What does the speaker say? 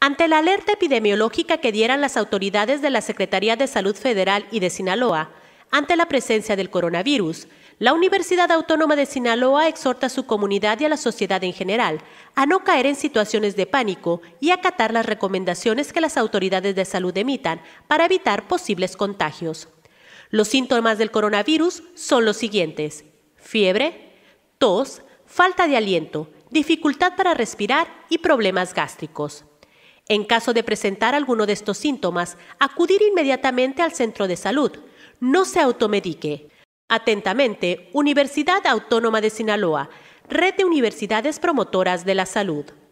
Ante la alerta epidemiológica que dieran las autoridades de la Secretaría de Salud Federal y de Sinaloa, ante la presencia del coronavirus, la Universidad Autónoma de Sinaloa exhorta a su comunidad y a la sociedad en general a no caer en situaciones de pánico y acatar las recomendaciones que las autoridades de salud emitan para evitar posibles contagios. Los síntomas del coronavirus son los siguientes. Fiebre, tos, falta de aliento, dificultad para respirar y problemas gástricos. En caso de presentar alguno de estos síntomas, acudir inmediatamente al centro de salud. No se automedique. Atentamente, Universidad Autónoma de Sinaloa, Red de Universidades Promotoras de la Salud.